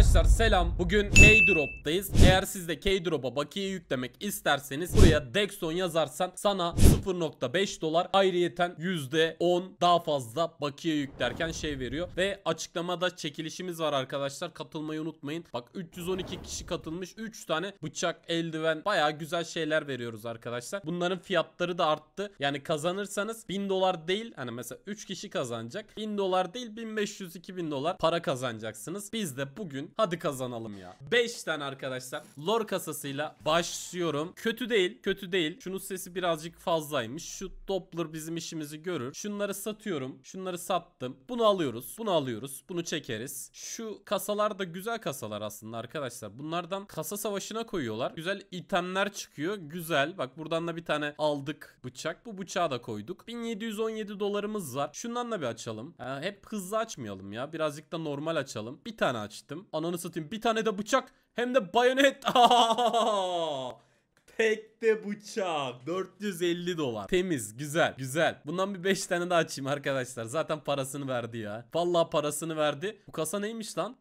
Arkadaşlar selam. Bugün K-Drop'tayız. Eğer siz de K-Drop'a bakiye yüklemek isterseniz buraya Dexon yazarsan sana 0.5 dolar ayrıyeten %10 daha fazla bakiye yüklerken şey veriyor. Ve açıklamada çekilişimiz var arkadaşlar. Katılmayı unutmayın. Bak 312 kişi katılmış. 3 tane bıçak, eldiven baya güzel şeyler veriyoruz arkadaşlar. Bunların fiyatları da arttı. Yani kazanırsanız 1000 dolar değil. Hani mesela 3 kişi kazanacak. 1000 dolar değil 1500-2000 dolar para kazanacaksınız. Biz de bugün Hadi kazanalım ya. 5 tane arkadaşlar. lor kasasıyla başlıyorum. Kötü değil. Kötü değil. Şunun sesi birazcık fazlaymış. Şu Doppler bizim işimizi görür. Şunları satıyorum. Şunları sattım. Bunu alıyoruz. Bunu alıyoruz. Bunu çekeriz. Şu kasalar da güzel kasalar aslında arkadaşlar. Bunlardan kasa savaşına koyuyorlar. Güzel itemler çıkıyor. Güzel. Bak buradan da bir tane aldık bıçak. Bu bıçağı da koyduk. 1717 dolarımız var. Şundan da bir açalım. Ha, hep hızlı açmayalım ya. Birazcık da normal açalım. Bir tane açtım. Ananı satayım. Bir tane de bıçak hem de bayonet. Aa! Tek de bıçak 450 dolar Temiz güzel güzel Bundan bir 5 tane daha açayım arkadaşlar Zaten parasını verdi ya Vallahi parasını verdi Bu kasa neymiş lan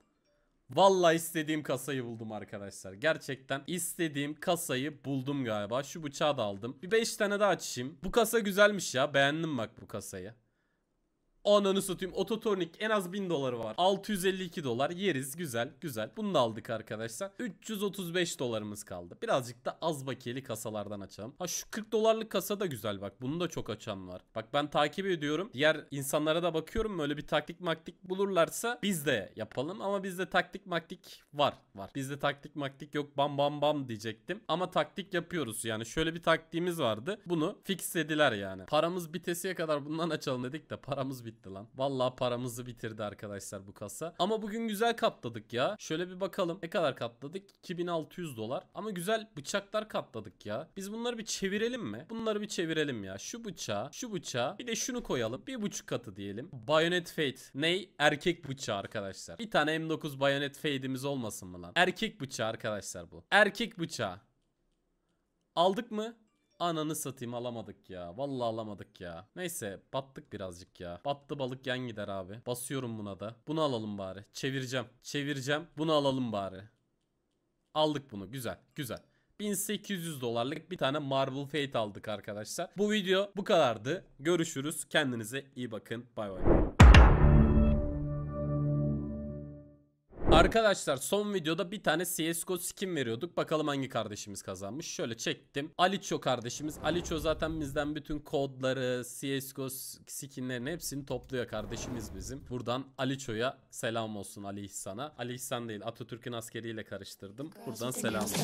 Vallahi istediğim kasayı buldum arkadaşlar. Gerçekten istediğim kasayı buldum galiba. Şu bıçağı da aldım. Bir 5 tane daha açayım. Bu kasa güzelmiş ya. Beğendim bak bu kasayı. Ananı satayım. Ototornik en az 1000 doları var. 652 dolar yeriz. Güzel güzel. Bunu da aldık arkadaşlar. 335 dolarımız kaldı. Birazcık da az bakiyeli kasalardan açalım. Ha şu 40 dolarlık kasa da güzel bak. Bunu da çok açan var. Bak ben takip ediyorum. Diğer insanlara da bakıyorum. Böyle bir taktik maktik bulurlarsa biz de yapalım. Ama bizde taktik maktik var. Var. Bizde taktik maktik yok. Bam bam bam diyecektim. Ama taktik yapıyoruz. Yani şöyle bir taktiğimiz vardı. Bunu fixlediler yani. Paramız bitesiye kadar bundan açalım dedik de paramız bitti gitti lan. Vallahi paramızı bitirdi arkadaşlar bu kasa. Ama bugün güzel katladık ya. Şöyle bir bakalım. Ne kadar katladık? 2600 dolar. Ama güzel bıçaklar katladık ya. Biz bunları bir çevirelim mi? Bunları bir çevirelim ya. Şu bıçağı, şu bıçağı. Bir de şunu koyalım. Bir buçuk katı diyelim. Bayonet Fade. Ney? Erkek bıçağı arkadaşlar. Bir tane M9 Bayonet Fade'imiz olmasın mı lan? Erkek bıçağı arkadaşlar bu. Erkek bıçağı. Aldık mı? Ananı satayım alamadık ya. Vallahi alamadık ya. Neyse battık birazcık ya. Battı balık yan gider abi. Basıyorum buna da. Bunu alalım bari. Çevireceğim. Çevireceğim. Bunu alalım bari. Aldık bunu. Güzel. Güzel. 1800 dolarlık bir tane Marvel Fate aldık arkadaşlar. Bu video bu kadardı. Görüşürüz. Kendinize iyi bakın. Bay bay. Arkadaşlar son videoda bir tane CSGO skin veriyorduk. Bakalım hangi kardeşimiz kazanmış. Şöyle çektim. Aliço kardeşimiz. Aliço zaten bizden bütün kodları, CSGO skinlerin hepsini topluyor kardeşimiz bizim. Buradan Aliço'ya selam olsun Ali İhsan'a. Ali İhsan değil Atatürk'ün askeriyle karıştırdım. Buradan selam olsun.